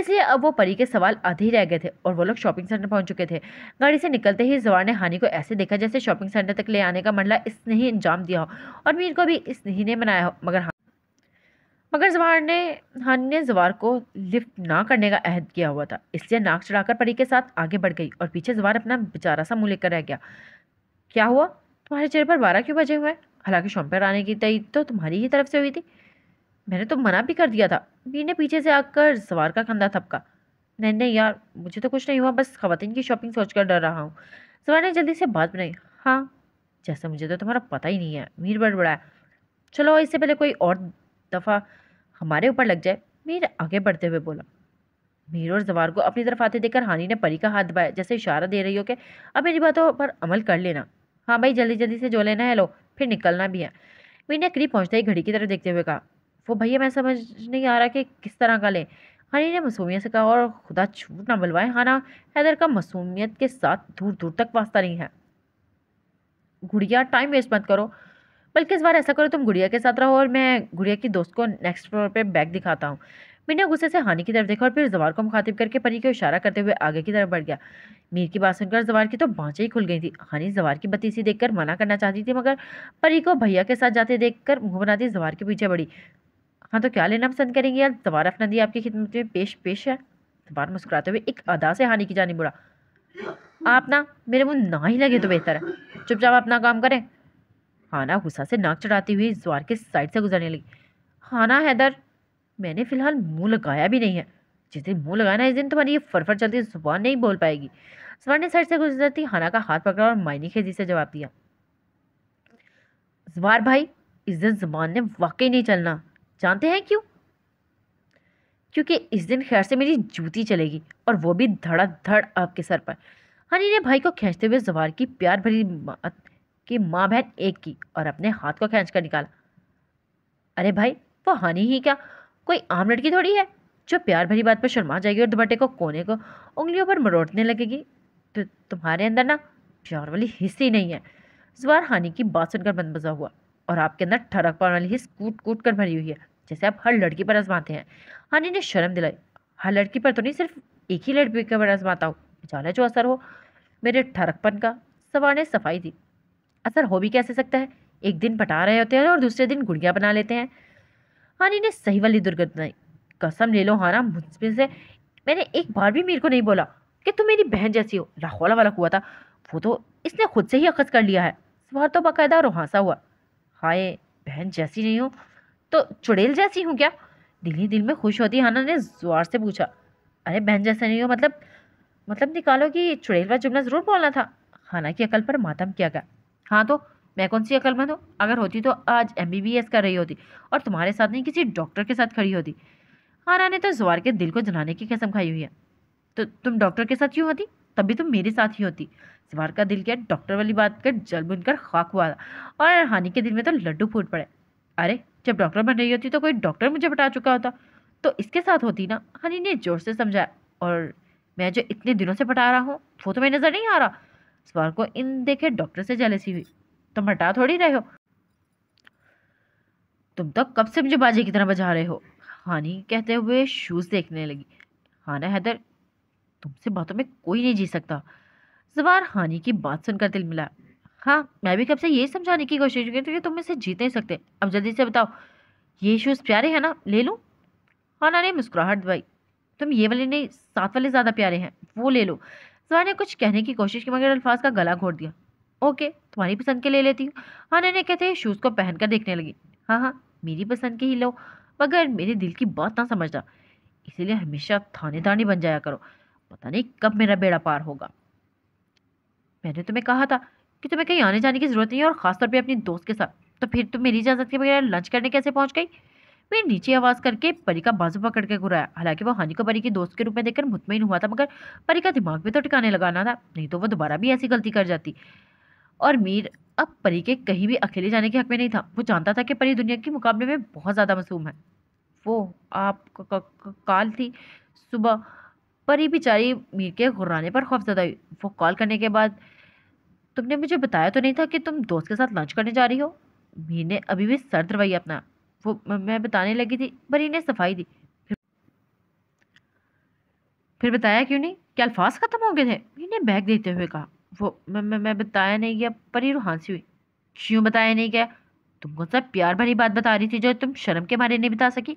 इसलिए अब वो परी के सवाल आधे ही रह गए थे और वो लोग शॉपिंग सेंटर पहुंच चुके थे गाड़ी से निकलते ही जवान ने हानि को ऐसे देखा जैसे शॉपिंग सेंटर तक ले आने का मंडला इसने ही अंजाम दिया हो और मीर को भी इसने ही ने बनाया हो मगर मगर जवार ने हानि ने जवार को लिफ्ट ना करने का अहद किया हुआ था इसलिए नाक चढ़ाकर परी के साथ आगे बढ़ गई और पीछे जवार अपना बेचारा सा मुँह लेकर रह गया क्या हुआ तुम्हारे चेहरे पर बारह क्यों बजे हुए हैं हालांकि शॉप पर आने की तय तो तुम्हारी ही तरफ से हुई थी मैंने तो मना भी कर दिया था वीर ने पीछे से आकर सवार का कंधा थपका नहीं नहीं यार मुझे तो कुछ नहीं हुआ बस खातिन की शॉपिंग सोच कर डर रहा हूँ सवार ने जल्दी से बात बनाई हाँ जैसे मुझे तो तुम्हारा पता ही नहीं है मीर बड़बड़ाया चलो इससे पहले कोई और दफ़ा हमारे ऊपर लग जाए मीर आगे बढ़ते हुए बोला मीर और जवार को अपनी तरफ आते देखकर हानि ने परी का हाथ दबाया जैसे इशारा दे रही हो कि अब मेरी बातों पर अमल कर लेना हाँ भाई जल्दी जल्दी से जो लेना है लो फिर निकलना भी है मीर ने करीब पहुँचता ही घड़ी की तरफ देखते हुए कहा वो भैया मैं समझ नहीं आ रहा कि किस तरह का लें हनी ने मसूमियत से कहा और खुदा छूट ना बुलवाए हाना हैदर का मसूमियत के साथ दूर दूर तक वास्ता नहीं है गुड़िया टाइम वेस्ट मत करो बल्कि इस बार ऐसा करो तुम गुड़िया के साथ रहो और मैं गुड़िया की दोस्त को नेक्स्ट फ्लोर पे बैग दिखाता हूँ मीना गुस्से से हानि की तरफ देखा और फिर जवार को मुखातिब करके परी को इशारा करते हुए आगे की तरफ बढ़ गया मीर की बात सुनकर जवार की तो बाँचें ही खुल गई थी हानि जवार की बत्तीसी देखकर मना करना चाहती थी मगर परी को भैया के साथ जाते कर मुँह बनाती जवार के पीछे बढ़ी हाँ तो क्या लेना पसंद करेंगे यार जवार अपना दी आपकी खिदमत में पेश पेश है जवार मुस्कुराते हुए एक अदा से हानि की जानी बुरा आप ना मेरे मुँह ना ही लगे तो बेहतर है चुपचाप अपना काम करें हाना गुस्सा से नाक चढ़ाती हुई जवार के साइड से गुजरने लगी हाना हैदर मैंने फ़िलहाल मुंह लगाया भी नहीं है जिस दिन मुंह लगाया ना इस दिन तुम्हारी ये फरफर चलती जुबान नहीं बोल पाएगी जुबान ने सर से गुजरती हाना का हाथ पकड़ा और मायनी खेजी से जवाब दिया जुबार भाई इस दिन जुबान ने वाकई नहीं चलना जानते हैं क्यों क्योंकि इस दिन खैर से मेरी जूती चलेगी और वो भी धड़ाधड़ आपके सर पर हनी ने भाई को खींचते हुए जवार की प्यार भरी की माँ बहन एक की और अपने हाथ को खींच कर निकाला अरे भाई वो हनी ही क्या कोई आम लड़की थोड़ी है जो प्यार भरी बात पर शर्मा जाएगी और दुपट्टे को कोने को उंगलियों पर मरोटने लगेगी तो तुम्हारे अंदर ना प्यार वाली हिस्स ही नहीं है जवार हानि की बात सुनकर बंद बजा हुआ और आपके अंदर ठरक पड़ने वाली हिस्स कूट कूट कर भरी हुई है जैसे आप हर लड़की पर आजमाते हैं हानि ने शर्म दिलाई हर लड़की पर तो नहीं सिर्फ एक ही लड़की पर आजमाता हूँ जाना जो असर हो मेरे ठरकपन का सवार ने सफाई दी असर हो भी कैसे सकता है एक दिन पटा रहे होते हैं और दूसरे दिन गुड़िया बना लेते हैं हानि ने सही वाली दुर्घटना कसम ले लो हाना मुझमें से मैंने एक बार भी मेरे को नहीं बोला कि तुम मेरी बहन जैसी हो लाखोला वाला हुआ था वो तो इसने खुद से ही अखज कर लिया है सवार तो बाकायदा रोहासा हुआ हाय बहन जैसी नहीं हूँ तो चुड़ैल जैसी हूँ क्या दिल ही दिल में खुश होती हाना ने जोर से पूछा अरे बहन जैसा नहीं हो मतलब मतलब निकालो कि चुड़ैल वाला जुमला ज़रूर बोलना था हाना की अकल पर मातम किया गया हाँ तो मैं कौन सी अकलमंद हूँ अगर होती तो आज एम कर रही होती और तुम्हारे साथ नहीं किसी डॉक्टर के साथ खड़ी होती हाना ने तो जवार के दिल को जलाने की कसम खाई हुई है तो तुम डॉक्टर के साथ क्यों होती तभी तुम तो मेरे साथ ही होती जवार का दिल क्या डॉक्टर वाली बात कर जल बुन कर खाक हुआ था और हानि के दिल में तो लड्डू फूट पड़े अरे जब डॉक्टर बन रही होती तो कोई डॉक्टर मुझे बता चुका होता तो इसके साथ होती ना हानि ने जोर से समझाया और मैं जो इतने दिनों से बता रहा हूँ वो तो मैं नज़र नहीं आ रहा सवार को इन देखे डॉक्टर से जलसी हुई तुम हटा थोड़ी रहे हो तुम तो कब से मुझे बाजे की तरह बजा रहे हो हानि कहते हुए शूज़ देखने लगी हाना हैदर तुमसे बातों में कोई नहीं जी सकता जवार हानि की बात सुनकर दिल मिला हाँ मैं भी कब से ये समझाने की कोशिश की थी तुम इसे जीत नहीं सकते अब जल्दी से बताओ ये शूज़ प्यारे हैं ना ले लूँ हाना ने मुस्कुराहट दवाई तुम ये वाले नहीं सात वाले ज़्यादा प्यारे हैं वो ले लो जवार ने कुछ कहने की कोशिश की मगर अल्फाज का गला घोट दिया ओके तुम्हारी पसंद के ले लेती हूँ हाँ ने कहते शूज़ को पहन कर देखने लगी हाँ हाँ मेरी पसंद के ही लो मगर मेरे दिल की बात ना समझना इसीलिए हमेशा थानेदार नहीं बन जाया करो पता नहीं कब मेरा बेड़ा पार होगा मैंने तुम्हें कहा था कि तुम्हें कहीं आने जाने की ज़रूरत नहीं है और ख़ासतौर पर अपनी दोस्त के साथ तो फिर तुम मेरी इजाज़त के बगैर लंच करने कैसे पहुँच गई मैं नीचे आवाज़ करके परी का बाजू पकड़ के घुराया हालांकि वो हानि को परी के दोस्त के रूप में देखकर मुतमिन हुआ था मगर परी का दिमाग भी तो टिकाने लगाना था नहीं तो वो दोबारा भी ऐसी गलती कर जाती और मीर अब परी के कहीं भी अकेले जाने के हक में नहीं था वो जानता था कि परी दुनिया के मुकाबले में बहुत ज़्यादा मसूम है वो आप कॉल थी सुबह परी बेचारी मीर के घुराने पर खौफजदा हुई वो कॉल करने के बाद तुमने मुझे बताया तो नहीं था कि तुम दोस्त के साथ लंच करने जा रही हो मीर ने अभी भी सर्द रवैया अपना वो मैं बताने लगी थी परी ने सफाई दी फिर फिर बताया क्यों नहीं क्या अल्फाज ख़त्म हो गए थे मीर ने बैग देते हुए कहा वो मैं मैं, मैं बताया नहीं गया परी हंसी हुई क्यों बताया नहीं गया तुम कौन सा प्यार भरी बात बता रही थी जो तुम शर्म के मारे नहीं बता सकी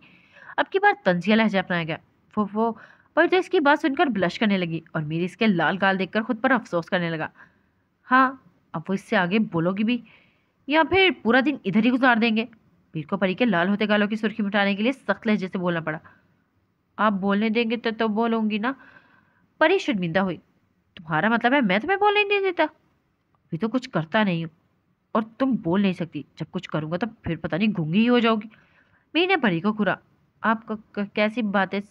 अब की बार तंजिया लहजा अपनाया गया वो वो पर जो इसकी बात सुनकर ब्लश करने लगी और मेरी इसके लाल गाल देखकर खुद पर अफसोस करने लगा हाँ अब वो इससे आगे बोलोगी भी या फिर पूरा दिन इधर ही गुजार देंगे पीर को परी के लाल होते गालों की सुर्खी मिटाने के लिए सख्त लहजे से बोलना पड़ा आप बोलने देंगे तो तो बोलूंगी ना परी शर्मिंदा हुई तुम्हारा मतलब है मैं तुम्हें बोलने नहीं देता अभी तो कुछ करता नहीं हूँ और तुम बोल नहीं सकती जब कुछ करूँगा तो फिर पता नहीं घूंगी ही हो जाओगी मैंने परी को घुरा आप कैसी बातें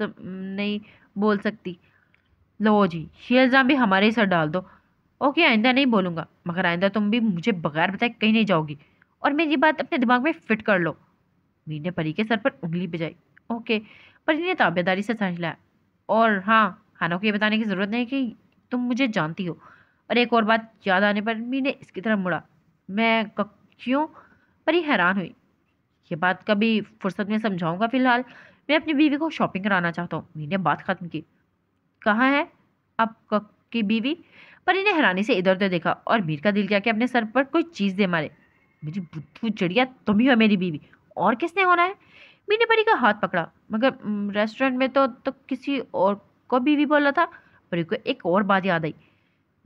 नहीं बोल सकती लो जी ये इल्ज़ाम भी हमारे ही सर डाल दो ओके आइंदा नहीं बोलूँगा मगर आइंदा तुम भी मुझे बगैर बताए कहीं नहीं जाओगी और मेरी बात अपने दिमाग में फिट कर लो मीर ने परी के सर पर उंगली बजाई ओके परी ने ताबेदारी से समझ लाया और हाँ हाना को ये बताने की ज़रूरत नहीं कि तुम मुझे जानती हो और एक और बात याद आने पर मी ने इसकी तरफ मुड़ा मैं क्यों पर ही हैरान हुई ये बात कभी फुर्सत में समझाऊंगा फ़िलहाल मैं अपनी बीवी को शॉपिंग कराना चाहता हूँ मी ने बात ख़त्म की कहाँ है अब की बीवी पर इन्हें हैरानी से इधर उधर देखा और मीर का दिल किया कि अपने सर पर कोई चीज़ दे मारे मेरी बुद्धू चिड़िया तुम ही हो मेरी बीवी और किसने होना है मीने परी का हाथ पकड़ा मगर रेस्टोरेंट में तो, तो किसी और को भी बोला था पर को एक और बात याद आई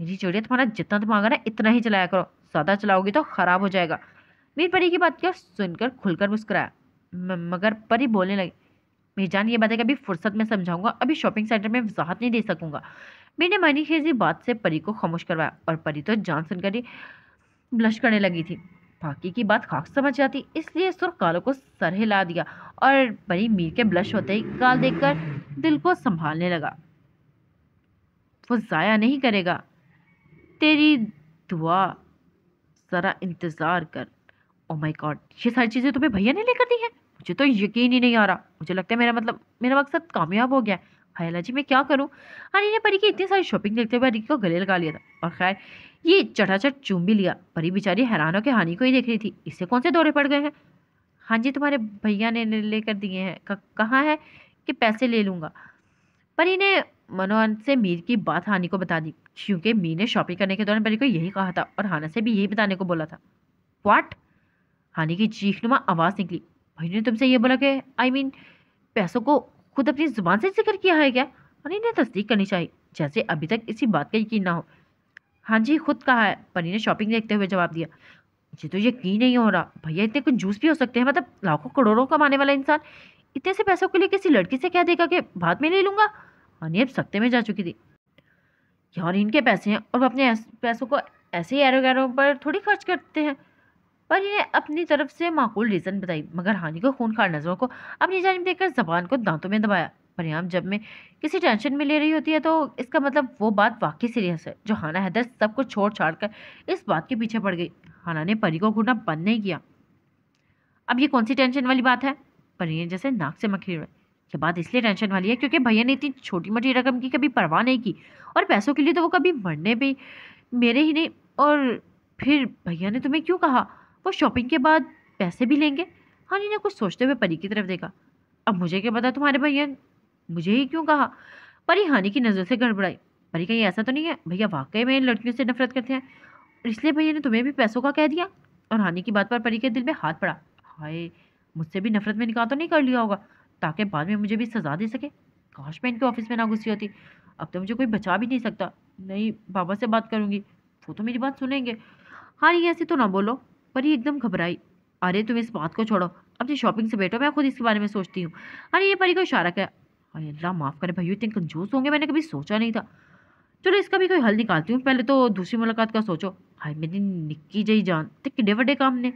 मेरी चिड़िया तुम्हारा जितना दिमाग है ना इतना ही चलाया करो ज़्यादा चलाओगी तो ख़राब हो जाएगा मीर परी की बात क्या सुनकर खुलकर मुस्कराया मगर परी बोलने लगी मीरजान ये बात बातें कभी फुर्सत में समझाऊंगा अभी शॉपिंग सेंटर में वजाहत नहीं दे सकूंगा मीर ने मानी खेजी बात से परी को खामोश करवाया और परी तो जान सुनकर ही ब्लश करने लगी थी फाकी की बात खाक समझ जाती इसलिए सुर्ख गालों को सर हिला दिया और बड़ी मीर के ब्लश होते ही देख देखकर दिल को संभालने लगा वो ज़ाया नहीं करेगा तेरी दुआ ज़रा इंतज़ार कर ओ माय गॉड ये सारी चीज़ें तुम्हें भैया ने लेकर दी हैं मुझे तो यकीन ही नहीं आ रहा मुझे लगता है मेरा मतलब मेरा मकसद कामयाब हो गया है भैया जी मैं क्या करूँ अनिल ने परी की इतनी सारी शॉपिंग देखते हुए अरी को गले लगा लिया था और खैर ये चटाचट चूम भी लिया परी बेचारी हैरानों के हानि को ही देख रही थी इससे कौन से दौरे पड़ गए हैं हाँ जी तुम्हारे भैया ने लेकर दिए हैं कहाँ है कि पैसे ले लूँगा परी ने मनोहन से मीर की बात हानि को बता दी क्योंकि मीर ने शॉपिंग करने के दौरान परी को यही कहा था और हाना से भी यही बताने को बोला था वाट हानि की चीखनुमा आवाज़ निकली भाई ने तुमसे ये बोला कि आई मीन पैसों को खुद अपनी ज़ुबान से जिक्र किया है क्या और इन्हें तस्दीक करनी चाहिए जैसे अभी तक इसी बात का यकीन ना हो हाँ जी खुद कहा है परी ने शॉपिंग देखते हुए जवाब दिया मुझे तो यकीन नहीं हो रहा भैया इतने कुछ जूस भी हो सकते हैं मतलब लाखों करोड़ों कमाने वाला इंसान इतने से पैसों के लिए किसी लड़की से कह देगा कि बाद में ले लूँगा हाँ अब सख्ते में जा चुकी थी यार इनके पैसे हैं और वो अपने पैसों को ऐसे ही एरो गैरों पर थोड़ी खर्च करते हैं पर ये अपनी तरफ से माकूल रीज़न बताई मगर हानि को खून खार नज़रों को अपनी जानब देखकर जबान को दांतों में दबाया परिणाम जब मैं किसी टेंशन में ले रही होती है तो इसका मतलब वो बात वाकई सीरियस है जो हाना हैदर सब कुछ छोड़ छाड़ कर इस बात के पीछे पड़ गई हाना ने परी को घूटना बंद नहीं किया अब ये कौन सी टेंशन वाली बात है परी ने जैसे नाक से मखी उड़ाई ये बात इसलिए टेंशन वाली है क्योंकि भैया ने इतनी छोटी मोटी रकम की कभी परवाह नहीं की और पैसों के लिए तो वो कभी मरने भी मेरे ही नहीं और फिर भैया ने तुम्हें क्यों कहा वो शॉपिंग के बाद पैसे भी लेंगे हानि ने कुछ सोचते हुए परी की तरफ देखा अब मुझे क्या पता तुम्हारे भैया मुझे ही क्यों कहा परी हानि की नज़र से गड़बड़ाई परी कहीं ऐसा तो नहीं है भैया वाकई में लड़कियों से नफरत करते हैं और इसलिए भैया ने तुम्हें भी पैसों का कह दिया और हानि की बात पर परी के दिल में हाथ पड़ा हाय मुझसे भी नफरत में निकाह तो नहीं कर लिया होगा ताकि बाद में मुझे भी सजा दे सके काश मैं इनके ऑफिस में ना घुसी होती अब तो मुझे कोई बचा भी नहीं सकता नहीं बाबा से बात करूँगी वो तो मेरी बात सुनेंगे हाँ नहीं ऐसे तो ना बोलो पर एकदम घबराई अरे तुम इस बात को छोड़ो अपनी तो शॉपिंग से बैठो मैं खुद इसके बारे में सोचती हूँ अरे ये परी को इशारा किया अरे अल्लाह माफ़ करे भाई इतने कंजूस होंगे मैंने कभी सोचा नहीं था चलो इसका भी कोई हल निकालती हूँ पहले तो दूसरी मुलाकात का सोचो हाय मेरी निक्की जी जान तो किडे वे काम ने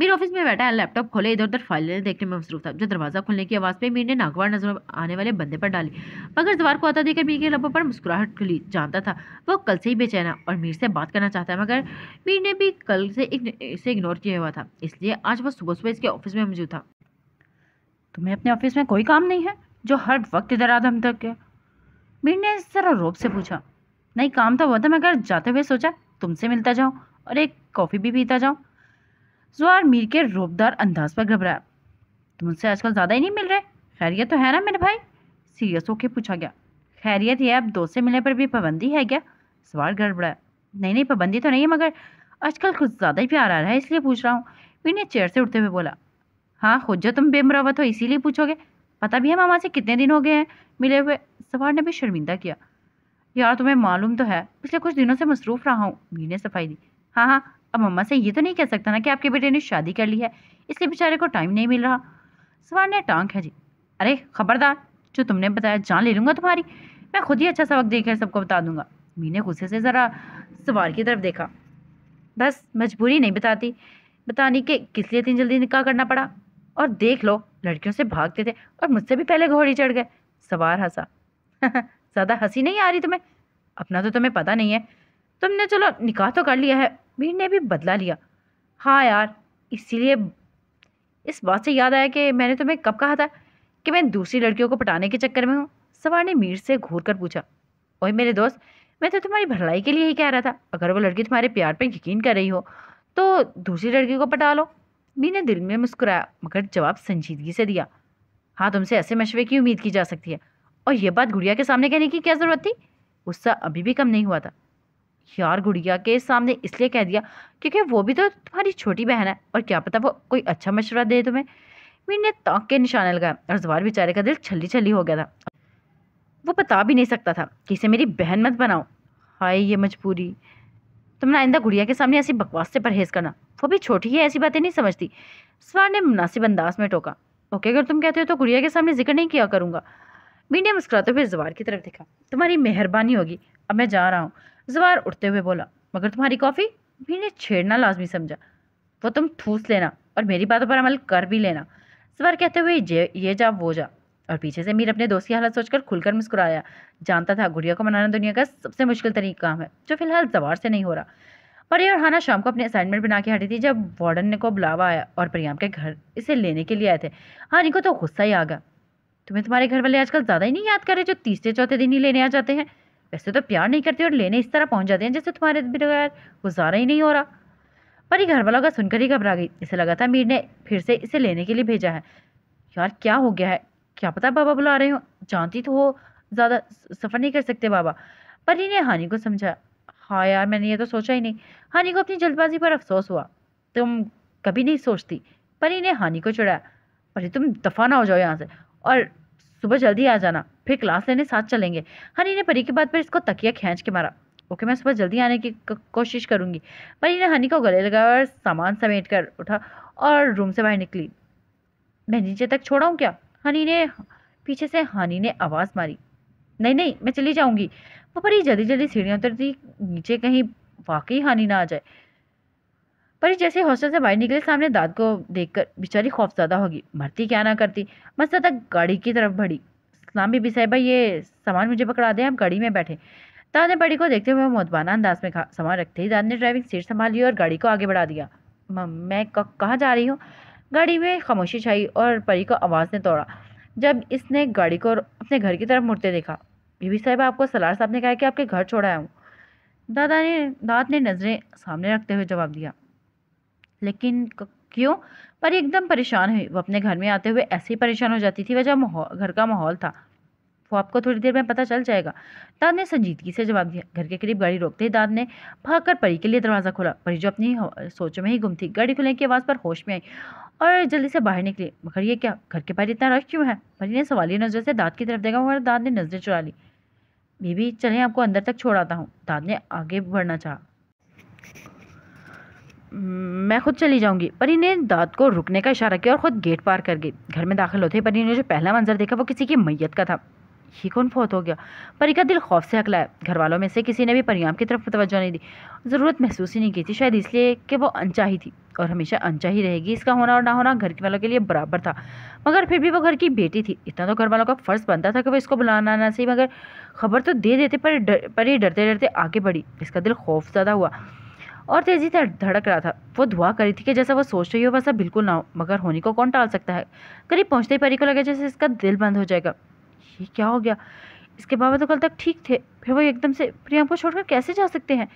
मेरे ऑफिस में बैठा है लैपटॉप खोले इधर उधर फाइलें देखने में मसरूफ था जो दरवाज़ा खोलने की आवाज़ पे मीर ने नागवार नजर आने वाले बंदे पर डाली मगर जवार को आता देखकर मीर के लबों पर मुस्कुराहट खुली जानता था वो कल से ही बेचैन है और मीर से बात करना चाहता है मगर मीर ने भी कल से इसे इग्नोर किया हुआ था इसलिए आज वह सुबह सुबह इसके ऑफिस में मौजूद था तुम्हें अपने ऑफिस में कोई काम नहीं है जो हर वक्त इधर आधम तक है मीर ने ज़रा रोब से पूछा नहीं काम तो हुआ था मगर जाते हुए सोचा तुमसे मिलता जाऊँ और एक कॉफ़ी भी पीता जाऊँ जुआर मीर के रोबदार अंदाज पर घबराया तुम उनसे आजकल ज़्यादा ही नहीं मिल रहे खैरियत तो है ना मेरे भाई सीरियस होके पूछा गया खैरियत ये अब दोस्त से मिलने पर भी पाबंदी है क्या सवाल गड़बड़ा नहीं नहीं पाबंदी तो नहीं है मगर आजकल कुछ ज़्यादा ही प्यार आ रहा है इसलिए पूछ रहा हूँ मीर ने चेयर से उठते हुए बोला हाँ खुद जो तुम बेमरावत हो इसीलिए पूछोगे पता भी है मामा से कितने दिन हो गए हैं मिले हुए सवार ने भी शर्मिंदा किया यार तुम्हें मालूम तो है पिछले कुछ दिनों से मसरूफ़ रहा हूँ मीर ने सफाई दी हाँ हाँ अब मम्मा से ये तो नहीं कह सकता ना कि आपके बेटे ने शादी कर ली है इसलिए बेचारे को टाइम नहीं मिल रहा सवार ने टांग है जी अरे खबरदार जो तुमने बताया जान ले लूँगा तुम्हारी मैं खुद ही अच्छा सबक देकर सबको बता दूंगा मीर ने गुस्से से ज़रा सवार की तरफ देखा बस मजबूरी नहीं बताती बताने के किस लिए इतनी जल्दी निकाह करना पड़ा और देख लो लड़कियों से भागते थे और मुझसे भी पहले घोड़ी चढ़ गए सवार हंसा ज़्यादा हंसी नहीं आ रही तुम्हें अपना तो तुम्हें पता नहीं है तुमने चलो निकाह तो कर लिया है मीर ने भी बदला लिया हाँ यार इसीलिए इस बात से याद आया कि मैंने तुम्हें कब कहा था कि मैं दूसरी लड़कियों को पटाने के चक्कर में हूँ सवार ने मीर से घूर कर पूछा ओए मेरे दोस्त मैं तो तुम्हारी भलाई के लिए ही कह रहा था अगर वो लड़की तुम्हारे प्यार पर यकीन कर रही हो तो दूसरी लड़की को पटा लो मीना ने दिल में मुस्कुराया मगर जवाब संजीदगी से दिया हाँ तुमसे ऐसे मशवरे की उम्मीद की जा सकती है और यह बात गुड़िया के सामने कहने की क्या ज़रूरत थी गुस्सा अभी भी कम नहीं हुआ था यार गुड़िया के सामने इसलिए कह दिया क्योंकि वो भी तो तुम्हारी छोटी बहन है और क्या पता वो कोई अच्छा मशवरा दे तुम्हें मीन ने ताक के निशाना लगाया और जवार बेचारे का दिल छली छली हो गया था वो बता भी नहीं सकता था कि इसे मेरी बहन मत बनाओ हाय ये मजबूरी तुमने आइंदा गुड़िया के सामने ऐसी बकवास से परहेज करना वो भी छोटी है ऐसी बातें नहीं समझती सवार ने मुनासिब अंदाज में टोका ओके अगर तुम कहते हो तो गुड़िया के सामने जिक्र नहीं किया करूँगा मीडिया मुस्कुराते हुए जवार की तरफ देखा तुम्हारी मेहरबानी होगी अब मैं जा रहा हूँ जवार उठते हुए बोला मगर तुम्हारी कॉफ़ी बी ने छेड़ना लाजमी समझा वो तुम ठूस लेना और मेरी बातों पर अमल कर भी लेना जवार कहते हुए ये जा वो जा और पीछे से मीर अपने दोस्त की हालत सोचकर खुलकर मुस्कुराया जानता था गुड़िया को मनाना दुनिया का सबसे मुश्किल तरीक काम है जो फिलहाल जवार से नहीं हो रहा परी और हाना शाम को अपने असाइनमेंट बना के हटी थी जब वार्डन ने को बुलावा आया और परियाम के घर इसे लेने के लिए आए थे हाँ को तो गुस्सा ही आ गया तुम्हें तुम्हारे घर वाले आजकल ज़्यादा ही नहीं याद कर रहे जो तीसरे चौथे दिन ही लेने आ जाते हैं वैसे तो प्यार नहीं करते और लेने इस तरह पहुंच जाते हैं जैसे तुम्हारे बगैर गुजारा ही नहीं हो रहा परी घर वालों का सुनकर ही घबरा गई इसे लगा था मीर ने फिर से इसे लेने के लिए भेजा है यार क्या हो गया है क्या पता बाबा बुला रहे हो जानती तो हो ज़्यादा सफ़र नहीं कर सकते बाबा परी ने हानि को समझा हाँ यार मैंने ये तो सोचा ही नहीं हानि को अपनी जल्दबाजी पर अफसोस हुआ तुम कभी नहीं सोचती परी ने हानि को चढ़ाया परी तुम दफा ना हो जाओ यहाँ से और सुबह जल्दी आ जाना फिर क्लास लेने साथ चलेंगे हनी ने परी के बाद पर इसको तकिया खींच के मारा ओके मैं सुबह जल्दी आने की कोशिश करूंगी परी ने हनी को गले लगाया और सामान समेट कर उठा और रूम से बाहर निकली मैं नीचे तक छोड़ा हूँ क्या हनी ने पीछे से हनी ने आवाज़ मारी नहीं नहीं मैं चली जाऊंगी वो परी जल्दी जल्दी सीढ़ियाँ उतरती नीचे कहीं वाकई हानि ना आ जाए परी जैसे हॉस्टल से बाहर निकले सामने दाद को देखकर बेचारी खौफ ज्यादा होगी मरती क्या ना करती मस्त तक गाड़ी की तरफ बढ़ी इस्लाम बीबी साहिबा ये सामान मुझे पकड़ा दें हम गाड़ी में बैठे दाद ने बड़ी को देखते हुए मोतबाना अंदाज में कहा सामान रखते ही दाद ने ड्राइविंग सीट संभाली और गाड़ी को आगे बढ़ा दिया मैं कहाँ जा रही हूँ गाड़ी में खामोशी छाई और परी को आवाज़ ने तोड़ा जब इसने गाड़ी को अपने घर की तरफ मुड़ते देखा बीबी साहब आपको सलार साहब ने कहा कि आपके घर छोड़ा हूँ दादा ने दाद ने नज़रें सामने रखते हुए जवाब दिया लेकिन क्यों परी एकदम परेशान हुई वो अपने घर में आते हुए ऐसे ही परेशान हो जाती थी वह जब घर का माहौल था रखो आपको थोड़ी देर में पता चल जाएगा दाद ने संजीदगी से जवाब दिया घर के करीब गाड़ी रोकते ही दाद ने भाग परी के लिए दरवाज़ा खोला परी जो अपनी सोचों में ही गुम थी गाड़ी खुलने की आवाज़ पर होश में आई और जल्दी से बाहर निकली मगर ये क्या घर के बाहर इतना रश क्यों है परी ने सवाली नज़र से दाद की तरफ देखा मगर दाद ने नज़रें चुरा ली बीबी चले आपको अंदर तक छोड़ आता हूँ दाद ने आगे बढ़ना चाहा मैं खुद चली जाऊंगी परी ने दाद को रुकने का इशारा किया और ख़ुद गेट पार कर गई घर में दाखिल होते ही परी ने जो पहला मंजर देखा वो किसी की मैयत का था ही कौन फोत हो गया परी का दिल खौफ से हकलाया घर वालों में से किसी ने भी परियाम की तरफ तवज्जो नहीं दी ज़रूरत महसूस ही नहीं की थी शायद इसलिए कि वो अनचाही थी और हमेशा अनचाही रहेगी इसका होना और ना होना घर वालों के लिए बराबर था मगर फिर भी वो घर की बेटी थी इतना तो घर वालों का फ़र्ज़ बनता था कि वो इसको बुलाना ना सही मगर खबर तो दे देते पर डर, पर डरते डरते आगे बढ़ी इसका दिल खौफ ज़्यादा हुआ और तेज़ी से धड़क रहा था वो दुआ करी थी कि जैसा वो सोच रही हो वैसा बिल्कुल ना हो मगर होनी को कौन टाल सकता है करीब पहुंचते ही परी को लगे जैसे इसका दिल बंद हो जाएगा ये क्या हो गया इसके बाबा तो कल तक ठीक थे फिर वो एकदम से प्रियाम को छोड़कर कैसे जा सकते हैं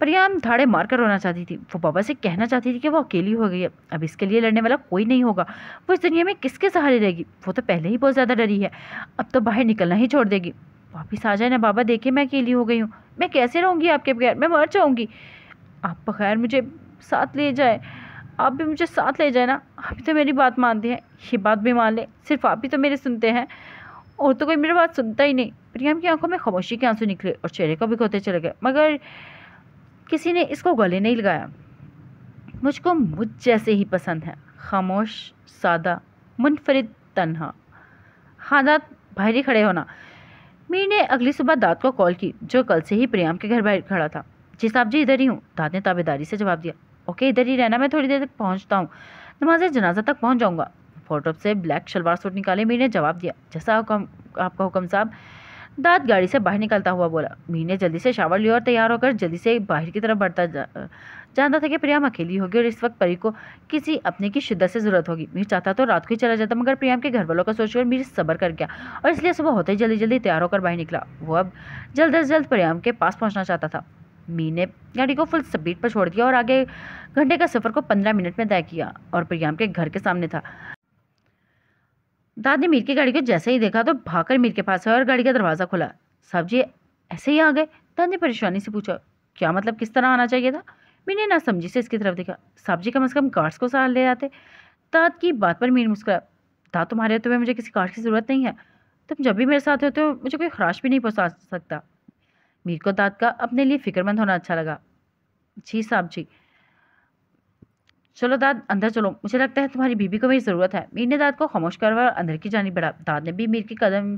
प्रियाम धाड़े मार कर रोना चाहती थी वो बाबा से कहना चाहती थी कि वो अकेली हो गई है अब इसके लिए लड़ने वाला कोई नहीं होगा वो इस दुनिया में किसके सहारे रहेगी वो तो पहले ही बहुत ज़्यादा डरी है अब तो बाहर निकलना ही छोड़ देगी वापिस आ जाए ना बाबा देखे मैं अकेली हो गई हूँ मैं कैसे रहूँगी आपके बगैर मैं मर जाऊँगी आप बगैर मुझे साथ ले जाए आप भी मुझे साथ ले जाए ना आप भी तो मेरी बात मानते हैं ये बात भी मान लें सिर्फ आप ही तो मेरे सुनते हैं और तो कोई मेरी बात सुनता ही नहीं प्रियम की आंखों में खामोशी के आंसू निकले और चेहरे को भिगोते चले गए मगर किसी ने इसको गले नहीं लगाया मुझको मुझ जैसे ही पसंद है खामोश सादा मुनफरद तनहा हादात ही खड़े होना मीर ने अगली सुबह दाद को कॉल की जो कल से ही प्रियाम के घर बाहर खड़ा था जी साहब जी इधर ही हूँ दाद ने ताबेदारी से जवाब दिया ओके इधर ही रहना मैं थोड़ी देर तक पहुँचता हूँ नमाज जनाजा तक पहुँच जाऊँगा फोटो से ब्लैक शलवार सूट निकाले मीर ने जवाब दिया जैसा हुकम आपका हुक्म साहब दाद गाड़ी से बाहर निकलता हुआ बोला मीर ने जल्दी से शावर लिया और तैयार होकर जल्दी से बाहर की तरफ बढ़ता जा, जानता था कि प्रियाम अकेली होगी और इस वक्त परी को किसी अपने की शिद्दत से ज़रूरत होगी मीर चाहता तो रात को ही चला जाता मगर प्रियाम के घर वालों का सोचकर मीर सबर कर गया और इसलिए सुबह होते ही जल्दी जल्दी तैयार होकर बाहर निकला वो अब जल्द अज जल्द प्रियाम के पास पहुँचना चाहता था मीर ने गाड़ी को फुल स्पीड पर छोड़ दिया और आगे घंटे का सफ़र को पंद्रह मिनट में तय किया और प्रियाम के घर के सामने था दाद ने मीर की गाड़ी को जैसे ही देखा तो भागकर मीर के पास आया और गाड़ी का दरवाज़ा खोला साहब जी ऐसे ही आ गए दाद ने परेशानी से पूछा क्या मतलब किस तरह आना चाहिए था मैंने ना समझी से इसकी तरफ देखा साहब जी कम अज़ कम गार्ड्स को साथ ले आते दाद की बात पर मीर मुस्कुरा दाद तुम्हारे तुम्हें मुझे किसी गार्ड की ज़रूरत नहीं है तुम जब भी मेरे साथ होते हो मुझे कोई खराश भी नहीं पहुँचा सकता मीर को दाद का अपने लिए फ़िक्रमंद होना अच्छा लगा जी साहब जी चलो दाद अंदर चलो मुझे लगता है तुम्हारी बीबी को मेरी ज़रूरत है मीर ने दाद को खामोश करवा और अंदर की जानी बढ़ा दाद ने भी मीर की कदम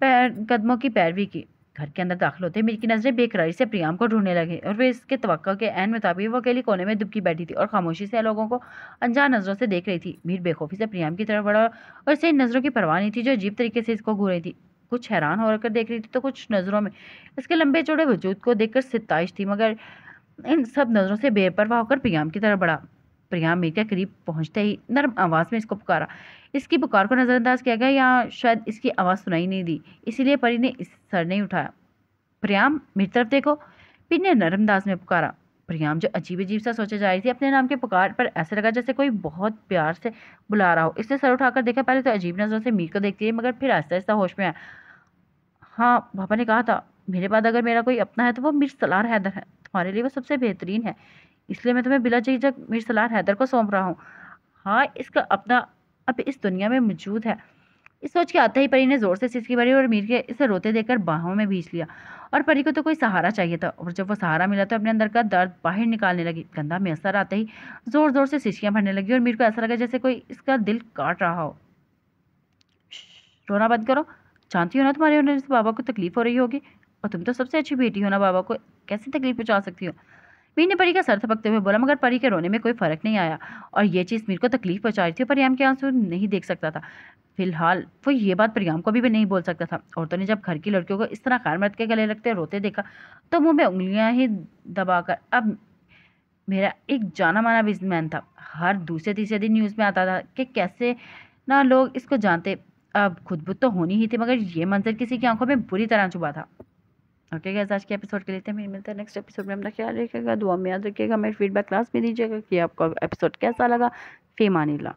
पैर कदमों की पैरवी की घर के अंदर दाखिल होते मीर की नज़रें बेकरारी से प्रियाम को ढूंढने लगे और वे इसके तवक्का के एन मुताबिक वो अकेली कोने में दुबकी बैठी थी और खामोशी से लोगों को अनजान नज़रों से देख रही थी मीर बेखौफी से प्रियाम की तरफ बढ़ा और इसे इन नज़रों की परवाह नहीं थी जो अजीब तरीके से इसको घूर रही थी कुछ हैरान होकर देख रही थी तो कुछ नज़रों में इसके लंबे चौड़े वजूद को देखकर सिताइश थी मगर इन सब नज़रों से बेपरवाह होकर प्रियाम की तरफ बढ़ा प्रिया के करीब पहुंचते ही नरम आवाज़ में इसको पुकारा इसकी पुकार को नज़रअंदाज किया गया या शायद इसकी आवाज़ सुनाई नहीं दी इसीलिए परी ने इस सर नहीं उठाया प्रयाम मेरी तरफ देखो पीर ने नरम दास में पुकारा प्रयाम जो अजीब अजीब सा सोचा जा रही थी अपने नाम के पुकार पर ऐसा लगा जैसे कोई बहुत प्यार से बुला रहा हो इसने सर उठाकर देखा पहले तो अजीब नज़रों से मीर को देखती है मगर फिर आहिस्ता आहिस्ता होश में आया हाँ पापा ने कहा था मेरे बाद अगर मेरा कोई अपना है तो वो मीर सलार हैदर है तुम्हारे लिए वो सबसे बेहतरीन है इसलिए मैं तुम्हें बिला झिझक मीर सलार हैदर को सौंप रहा हूँ हाँ इसका अपना अब इस दुनिया में मौजूद है इस सोच के आते ही परी ने जोर से सिसकी भरी और मीर के इसे रोते देखकर बाहों में भींच लिया और परी को तो कोई सहारा चाहिए था और जब वो सहारा मिला तो अपने अंदर का दर्द बाहर निकालने लगी गंदा में असर आते ही जोर जोर से सिसकियाँ भरने लगी और मीर को ऐसा लगा जैसे कोई इसका दिल काट रहा हो रोना बंद करो जानती हो ना तुम्हारे होने से बाबा को तकलीफ हो रही होगी और तुम तो सबसे अच्छी बेटी हो ना बाबा को कैसे तकलीफ पहुँचा सकती हो वीर ने परी का सर थपकते हुए बोला मगर परी के रोने में कोई फर्क नहीं आया और ये चीज़ मीर को तकलीफ पहुँचा रही थी और परियाम के आंसू नहीं देख सकता था फिलहाल वो ये बात परियाम को भी, भी नहीं बोल सकता था औरतों ने जब घर की लड़कियों को इस तरह कार मर्द के गले लगते रोते देखा तो वो में उंगलियां ही दबाकर अब मेरा एक जाना माना बिजनेसमैन था हर दूसरे तीसरे दिन न्यूज़ में आता था कि कैसे ना लोग इसको जानते अब खुदबुद तो होनी ही थी मगर ये मंजर किसी की आंखों में बुरी तरह चुभा था ओके गैस आज के एपिसोड के लिए तो मेरे मिलता नेक्स्ट एपिसोड में अपना ख्याल रखिएगा दुआ में याद रखिएगा मेरे फीडबैक क्लास में दीजिएगा कि आपका एपिसोड कैसा लगा फेमानीला